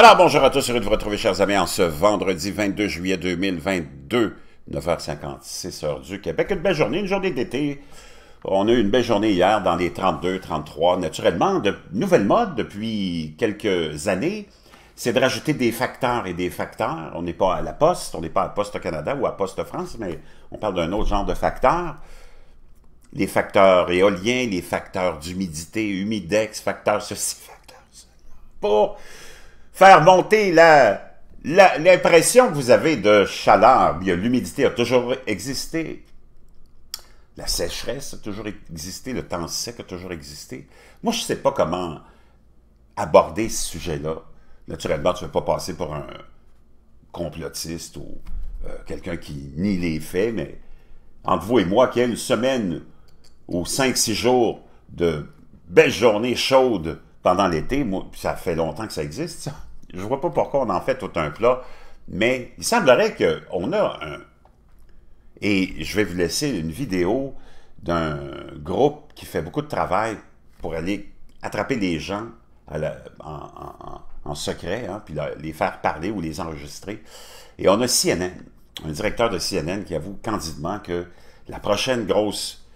Alors, bonjour à tous, heureux de vous retrouver, chers amis, en ce vendredi 22 juillet 2022, 9h56, heure du Québec. Une belle journée, une journée d'été. On a eu une belle journée hier dans les 32, 33. Naturellement, de nouvelles modes depuis quelques années, c'est de rajouter des facteurs et des facteurs. On n'est pas à la Poste, on n'est pas à Poste Canada ou à Poste France, mais on parle d'un autre genre de facteurs. Les facteurs éoliens, les facteurs d'humidité, humidex, facteurs ceci, facteurs Pour faire monter l'impression que vous avez de chaleur. L'humidité a toujours existé. La sécheresse a toujours existé, le temps sec a toujours existé. Moi, je ne sais pas comment aborder ce sujet-là. Naturellement, tu ne veux pas passer pour un complotiste ou euh, quelqu'un qui nie les faits, mais entre vous et moi, qu'il y une semaine ou cinq, six jours de belles journées chaudes pendant l'été, ça fait longtemps que ça existe, ça. Je vois pas pourquoi on en fait tout un plat, mais il semblerait qu'on a un... Et je vais vous laisser une vidéo d'un groupe qui fait beaucoup de travail pour aller attraper les gens en, secret, hein, puis les faire parler ou les enregistrer. Et on a CNN, un directeur de CNN qui avoue candidement que la prochaine grosse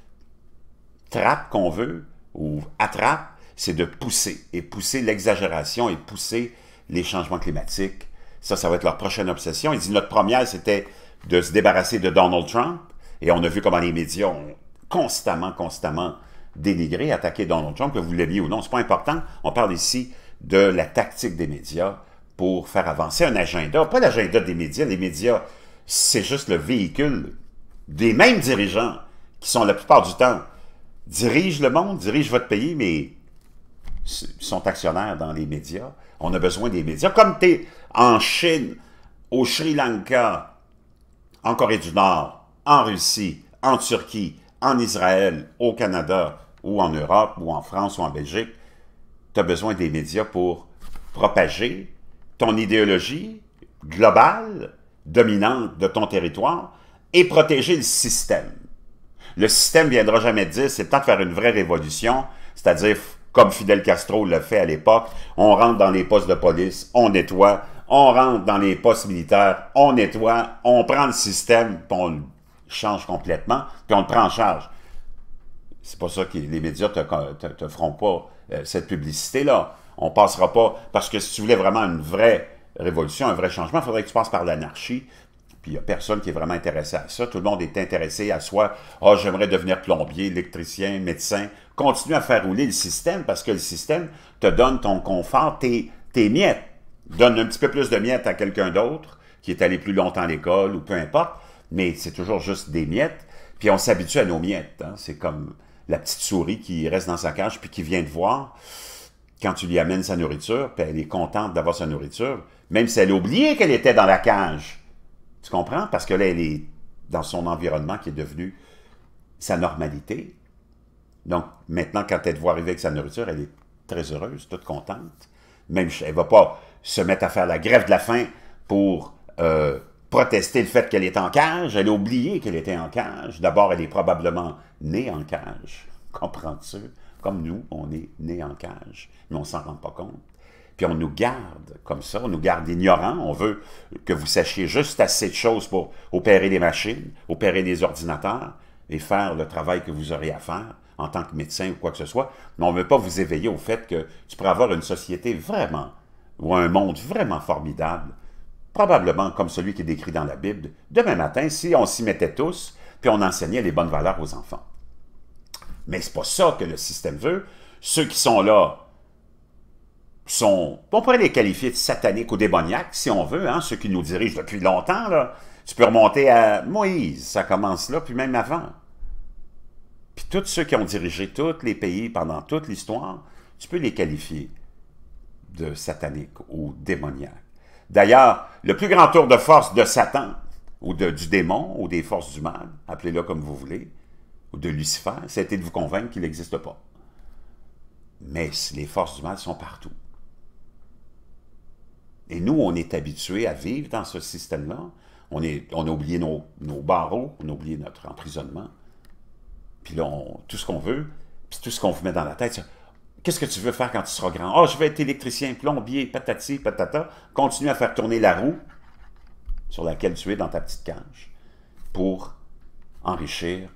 trappe qu'on veut, ou attrape, c'est de pousser, et pousser l'exagération, et pousser les changements climatiques. Ça, ça va être leur prochaine obsession. Ils disent notre première, c'était de se débarrasser de Donald Trump. Et on a vu comment les médias ont constamment, constamment dénigré, attaqué Donald Trump, que vous l'aimiez ou non. C'est pas important. On parle ici de la tactique des médias pour faire avancer un agenda. Pas l'agenda des médias. Les médias, c'est juste le véhicule des mêmes dirigeants qui sont la plupart du temps dirigent le monde, dirigent votre pays, mais sont actionnaires dans les médias. On a besoin des médias. Comme tu es en Chine, au Sri Lanka, en Corée du Nord, en Russie, en Turquie, en Israël, au Canada, ou en Europe, ou en France, ou en Belgique, tu as besoin des médias pour propager ton idéologie globale, dominante de ton territoire, et protéger le système. Le système ne viendra jamais dire, c'est le temps de faire une vraie révolution, c'est-à-dire comme Fidel Castro le fait à l'époque. On rentre dans les postes de police, on nettoie, on rentre dans les postes militaires, on nettoie, on prend le système, puis on le change complètement, puis on le prend en charge. C'est pas ça que les médias te, te, feront pas euh, cette publicité-là. On passera pas, parce que si tu voulais vraiment une vraie révolution, un vrai changement, il faudrait que tu passes par l'anarchie, puis il n'y a personne qui est vraiment intéressé à ça. Tout le monde est intéressé à soi. Ah, oh, j'aimerais devenir plombier, électricien, médecin. Continue à faire rouler le système parce que le système te donne ton confort, tes, tes miettes. Donne un petit peu plus de miettes à quelqu'un d'autre qui est allé plus longtemps à l'école ou peu importe, mais c'est toujours juste des miettes. Puis on s'habitue à nos miettes. Hein. C'est comme la petite souris qui reste dans sa cage puis qui vient te voir quand tu lui amènes sa nourriture, puis elle est contente d'avoir sa nourriture, même si elle a oublié qu'elle était dans la cage. Tu comprends? Parce que là, elle est dans son environnement qui est devenu sa normalité. Donc, maintenant, quand elle voit arriver avec sa nourriture, elle est très heureuse, toute contente. Même, elle ne va pas se mettre à faire la grève de la faim pour euh, protester le fait qu'elle est en cage. Elle a oublié qu'elle était en cage. D'abord, elle est probablement née en cage. Comprends-tu? Comme nous, on est né en cage, mais on s'en rend pas compte puis on nous garde comme ça, on nous garde ignorants. On veut que vous sachiez juste assez de choses pour opérer des machines, opérer des ordinateurs et faire le travail que vous aurez à faire en tant que médecin ou quoi que ce soit. Mais on ne veut pas vous éveiller au fait que tu pourrais avoir une société vraiment, ou un monde vraiment formidable, probablement comme celui qui est décrit dans la Bible, demain matin, si on s'y mettait tous, puis on enseignait les bonnes valeurs aux enfants. Mais ce n'est pas ça que le système veut. Ceux qui sont là sont, on pourrait les qualifier de sataniques ou démoniaques, si on veut, hein, ceux qui nous dirigent depuis longtemps. Tu peux remonter à Moïse, ça commence là, puis même avant. Puis tous ceux qui ont dirigé tous les pays pendant toute l'histoire, tu peux les qualifier de sataniques ou démoniaques. D'ailleurs, le plus grand tour de force de Satan, ou de, du démon, ou des forces du mal, appelez-le comme vous voulez, ou de Lucifer, c'était de vous convaincre qu'il n'existe pas. Mais les forces du mal sont partout. Et nous, on est habitués à vivre dans ce système-là. On, est, on a oublié nos, barreaux, on a oublié notre emprisonnement. Puis là, tout ce qu'on veut, puis tout ce qu'on vous met dans la tête, Qu'est-ce que tu veux faire quand tu seras grand? Ah, oh, je vais être électricien, plombier, patati, patata. Continue à faire tourner la roue sur laquelle tu es dans ta petite cage pour enrichir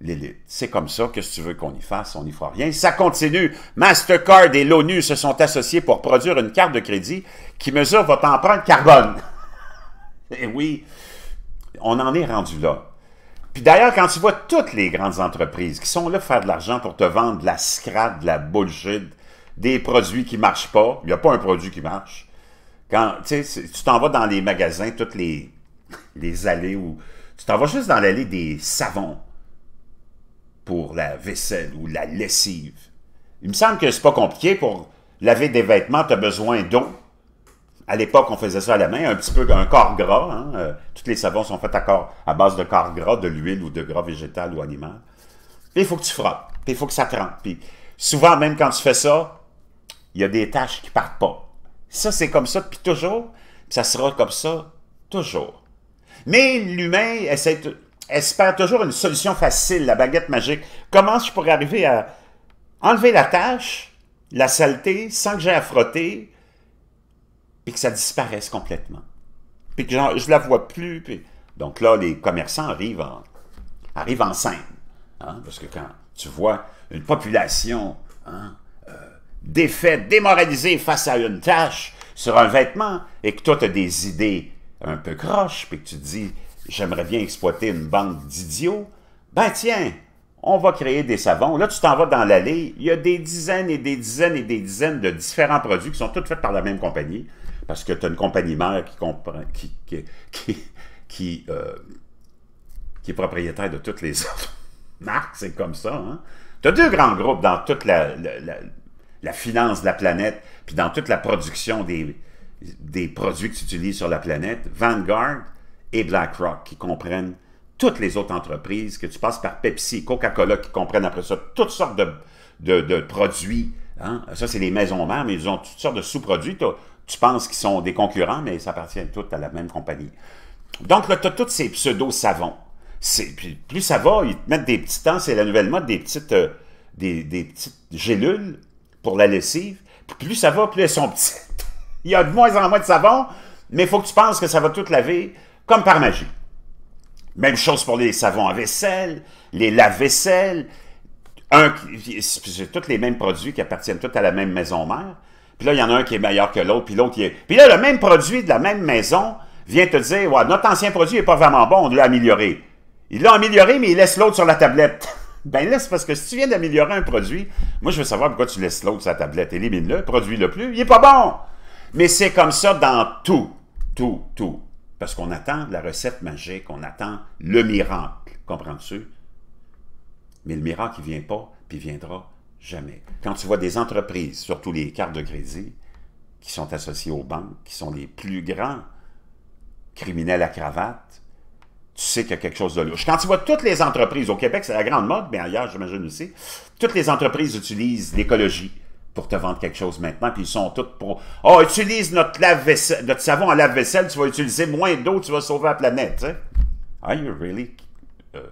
l'élite. C'est comme ça que si tu veux qu'on y fasse, on n'y fera rien. Ça continue. Mastercard et l'ONU se sont associés pour produire une carte de crédit qui mesure votre empreinte carbone. et eh oui, on en est rendu là. Puis d'ailleurs, quand tu vois toutes les grandes entreprises qui sont là pour faire de l'argent pour te vendre de la scrap, de la bullshit, des produits qui ne marchent pas, il n'y a pas un produit qui marche. Quand tu t'en vas dans les magasins, toutes les, les allées où. Tu t'en vas juste dans l'allée des savons, pour la vaisselle ou la lessive. Il me semble que c'est pas compliqué pour laver des vêtements, tu as besoin d'eau. À l'époque, on faisait ça à la main, un petit peu un corps gras. Hein. Euh, toutes les savons sont faits à, à base de corps gras, de l'huile ou de gras végétal ou animal. Puis il faut que tu frappes, puis il faut que ça trempe. Puis souvent, même quand tu fais ça, il y a des tâches qui partent pas. Ça, c'est comme ça puis toujours, ça sera comme ça toujours. Mais l'humain essaie espère toujours une solution facile, la baguette magique. Comment je pourrais arriver à enlever la tâche, la saleté, sans que j'ai à frotter, puis que ça disparaisse complètement. Puis que je la vois plus. Donc là, les commerçants arrivent en, arrivent en scène. Hein, parce que quand tu vois une population hein, euh, défaite, démoralisée face à une tâche sur un vêtement, et que toi, tu as des idées un peu croches, puis que tu te dis, j'aimerais bien exploiter une banque d'idiots. Ben tiens, on va créer des savons. Là, tu t'en vas dans l'allée, il y a des dizaines et des dizaines et des dizaines de différents produits qui sont tous faits par la même compagnie, parce que tu as une compagnie mère qui, comprend, qui, qui, qui, euh, est propriétaire de toutes les autres marques, c'est comme ça. Hein? Tu as deux grands groupes dans toute la, finance de la planète, puis dans toute la production des produits que tu utilises sur la planète, Vanguard et BlackRock qui comprennent toutes les autres entreprises, que tu passes par Pepsi, Coca-Cola qui comprennent après ça toutes sortes de, produits. Hein. Ça, c'est les maisons mères, mais ils ont toutes sortes de sous-produits. Tu penses qu'ils sont des concurrents, mais ça appartient toutes à la même compagnie. Donc, tu as tous ces pseudo-savons. plus ça va, ils te mettent des petits temps, c'est la nouvelle mode, des petites, euh, des, des petites gélules pour la lessive. plus ça va, plus elles sont petites. Il y a de moins en moins de savon, mais il faut que tu penses que ça va tout laver comme par magie. Même chose pour les savons à vaisselle, les lave-vaisselle, c'est tous les mêmes produits qui appartiennent tous à la même maison mère. Puis là, il y en a un qui est meilleur que l'autre, puis l'autre est... Puis là, le même produit de la même maison vient te dire, ouais, notre ancien produit n'est pas vraiment bon, on l'a amélioré. Il l'a amélioré, mais il laisse l'autre sur la tablette. ben laisse, parce que si tu viens d'améliorer un produit, moi, je veux savoir pourquoi tu laisses l'autre sur la tablette. Élimine-le, Produit le plus, il n'est pas bon. Mais c'est comme ça dans tout, tout, tout. Parce qu'on attend la recette magique, on attend le miracle, comprends-tu? Mais le miracle, il ne vient pas, puis il viendra jamais. Quand tu vois des entreprises, surtout les cartes de crédit, qui sont associées aux banques, qui sont les plus grands criminels à cravate, tu sais qu'il y a quelque chose de louche. Quand tu vois toutes les entreprises, au Québec, c'est la grande mode, mais ailleurs, j'imagine aussi, toutes les entreprises utilisent l'écologie, pour te vendre quelque chose maintenant, puis ils sont tous pour... Oh, utilise notre, lave notre savon à lave-vaisselle, tu vas utiliser moins d'eau, tu vas sauver la planète. Are you really... Euh,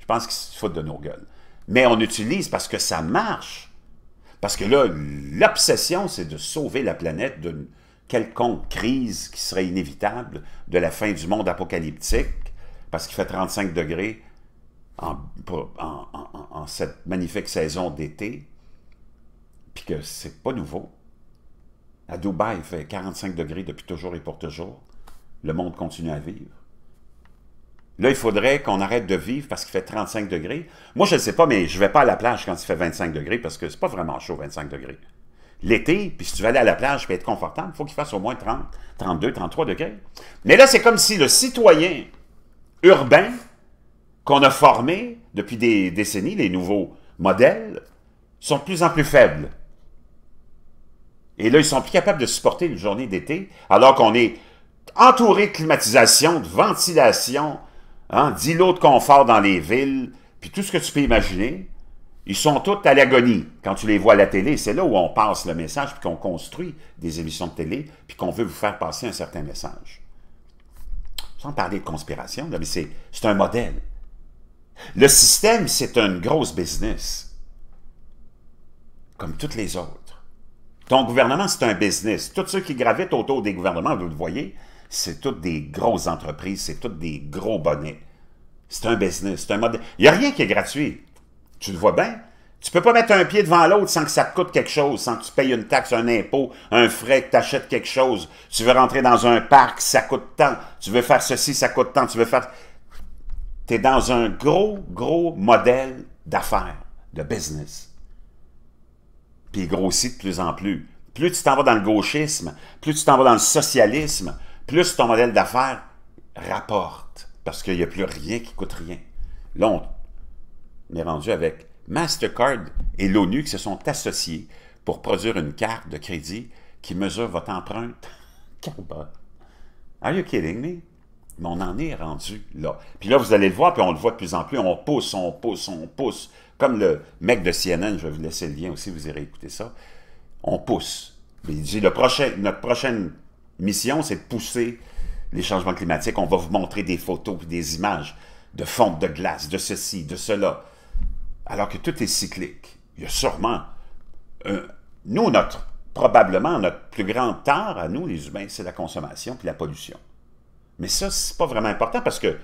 je pense qu'ils se foutent de nos gueules. Mais on utilise parce que ça marche. Parce que là, l'obsession, c'est de sauver la planète d'une quelconque crise qui serait inévitable de la fin du monde apocalyptique, parce qu'il fait 35 degrés en cette magnifique saison d'été puis que c'est pas nouveau. À Dubaï, il fait 45 degrés depuis toujours et pour toujours. Le monde continue à vivre. Là, il faudrait qu'on arrête de vivre parce qu'il fait 35 degrés. Moi, je ne sais pas, mais je ne vais pas à la plage quand il fait 25 degrés parce que c'est pas vraiment chaud, 25 degrés. L'été, puis si tu vas aller à la plage et être confortable, il faut qu'il fasse au moins 30, 32, 33 degrés. Mais là, c'est comme si le citoyen urbain qu'on a formé depuis des décennies, les nouveaux modèles, sont de plus en plus faibles. Et là, ils sont plus capables de supporter une journée d'été, alors qu'on est entouré de climatisation, de ventilation, hein, d'îlots de confort dans les villes, puis tout ce que tu peux imaginer. Ils sont tous à l'agonie quand tu les vois à la télé. C'est là où on passe le message, puis qu'on construit des émissions de télé, puis qu'on veut vous faire passer un certain message. Sans parler de conspiration, mais c'est un modèle. Le système, c'est un grosse business, comme toutes les autres. Ton gouvernement, c'est un business. Tous ceux qui gravitent autour des gouvernements, vous le voyez, c'est toutes des grosses entreprises, c'est toutes des gros bonnets. C'est un business, c'est un modèle. Il n'y a rien qui est gratuit. Tu le vois bien. Tu peux pas mettre un pied devant l'autre sans que ça te coûte quelque chose, sans que tu payes une taxe, un impôt, un frais, que tu achètes quelque chose. Tu veux rentrer dans un parc, ça coûte tant. Tu veux faire ceci, ça coûte tant. Tu veux faire... Tu es dans un gros, gros modèle d'affaires, de business puis il grossit de plus en plus. Plus tu t'en vas dans le gauchisme, plus tu t'en vas dans le socialisme, plus ton modèle d'affaires rapporte, parce qu'il n'y a plus rien qui coûte rien. Là, on, est rendu avec Mastercard et l'ONU qui se sont associés pour produire une carte de crédit qui mesure votre empreinte carbone. Are you kidding me? Mais on en est rendu là. Puis là, vous allez le voir, puis on le voit de plus en plus, on pousse, on pousse, on pousse. Comme le mec de CNN, je vais vous laisser le lien aussi, vous irez écouter ça. On pousse. Il dit, le prochain, notre prochaine mission, c'est de pousser les changements climatiques. On va vous montrer des photos, des images de fonte de glace, de ceci, de cela. Alors que tout est cyclique. Il y a sûrement... Nous, notre, probablement, notre plus grand tort à nous, les humains, c'est la consommation puis la pollution. Mais ça, c'est pas vraiment important parce que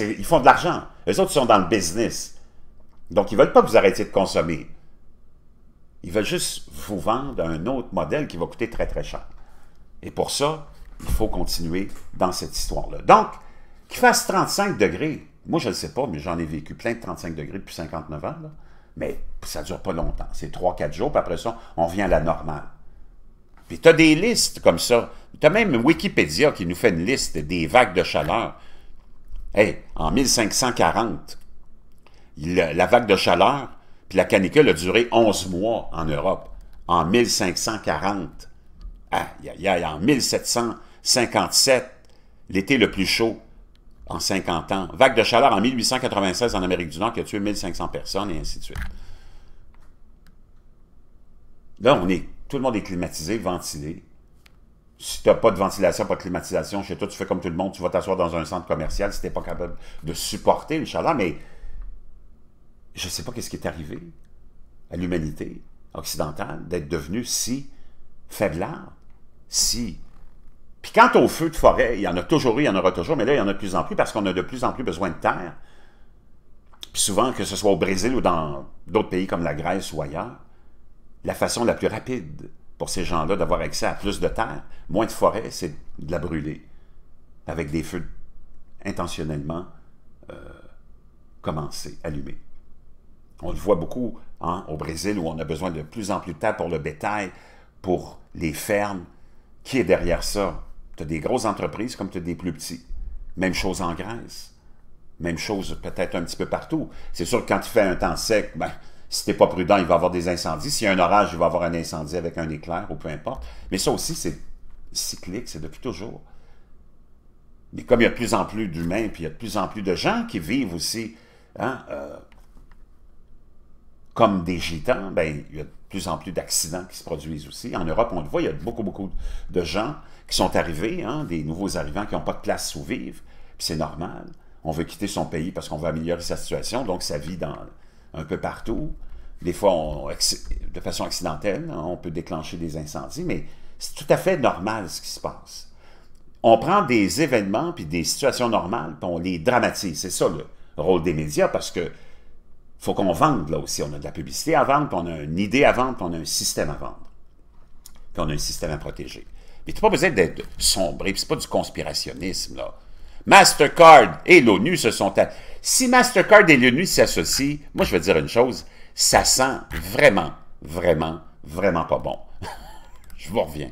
ils font de l'argent. Les autres sont dans le business. Donc, ils ne veulent pas que vous arrêtiez de consommer. Ils veulent juste vous vendre un autre modèle qui va coûter très, très cher. Et pour ça, il faut continuer dans cette histoire-là. Donc, qu'il fasse 35 degrés, moi, je ne sais pas, mais j'en ai vécu plein de 35 degrés depuis 59 ans, mais ça ne dure pas longtemps. C'est 3-4 jours, puis après ça, on vient à la normale. Puis tu as des listes comme ça. Tu as même Wikipédia qui nous fait une liste des vagues de chaleur. Hey, en 1540, la vague de chaleur, puis la canicule a duré 11 mois en Europe, en 1540. Ah, y y a, en 1757, l'été le plus chaud en 50 ans. Vague de chaleur en 1896 en Amérique du Nord qui a tué 1500 personnes et ainsi de suite. Là, on est, tout le monde est climatisé, ventilé. Si tu n'as pas de ventilation, pas de climatisation, chez toi, tu fais comme tout le monde, tu vas t'asseoir dans un centre commercial si tu n'es pas capable de supporter une chaleur, mais je ne sais pas qu'est-ce qui est arrivé à l'humanité occidentale d'être devenue si faiblarde, si... Puis quant aux feux de forêt, il y en a toujours eu, il y en aura toujours, mais là, il y en a de plus en plus parce qu'on a de plus en plus besoin de terre. souvent, que ce soit au Brésil ou dans d'autres pays comme la Grèce ou ailleurs, la façon la plus rapide pour ces gens-là d'avoir accès à plus de terre, moins de forêt, c'est de la brûler avec des feux intentionnellement euh, commencés, allumés. On le voit beaucoup hein, au Brésil où on a besoin de plus en plus de temps pour le bétail, pour les fermes. Qui est derrière ça? Tu as des grosses entreprises comme tu as des plus petits. Même chose en Grèce. Même chose peut-être un petit peu partout. C'est sûr que quand tu fais un temps sec, ben, si tu n'es pas prudent, il va y avoir des incendies. S'il y a un orage, il va y avoir un incendie avec un éclair ou peu importe. Mais ça aussi, c'est cyclique, c'est depuis toujours. Mais comme il y a de plus en plus d'humains, puis il y a de plus en plus de gens qui vivent aussi hein, euh, comme des gitans, ben, il y a de plus en plus d'accidents qui se produisent aussi. En Europe, on le voit, il y a beaucoup, beaucoup de gens qui sont arrivés, hein, des nouveaux arrivants qui n'ont pas de place où vivre, puis c'est normal. On veut quitter son pays parce qu'on veut améliorer sa situation, donc ça vit dans, un peu partout. Des fois, de façon accidentelle, hein, on peut déclencher des incendies, mais c'est tout à fait normal ce qui se passe. On prend des événements puis des situations normales, puis on les dramatise. C'est ça le rôle des médias, parce que faut qu'on vende là aussi. On a de la publicité à vendre, puis on a une idée à vendre, puis on a un système à vendre. Puis on a un système à protéger. Mais tu pas besoin d'être sombré, puis c'est pas du conspirationnisme, là. Mastercard et l'ONU se sont... Si Mastercard et l'ONU s'associent, moi, je vais dire une chose, ça sent vraiment, vraiment, vraiment pas bon. je vous reviens.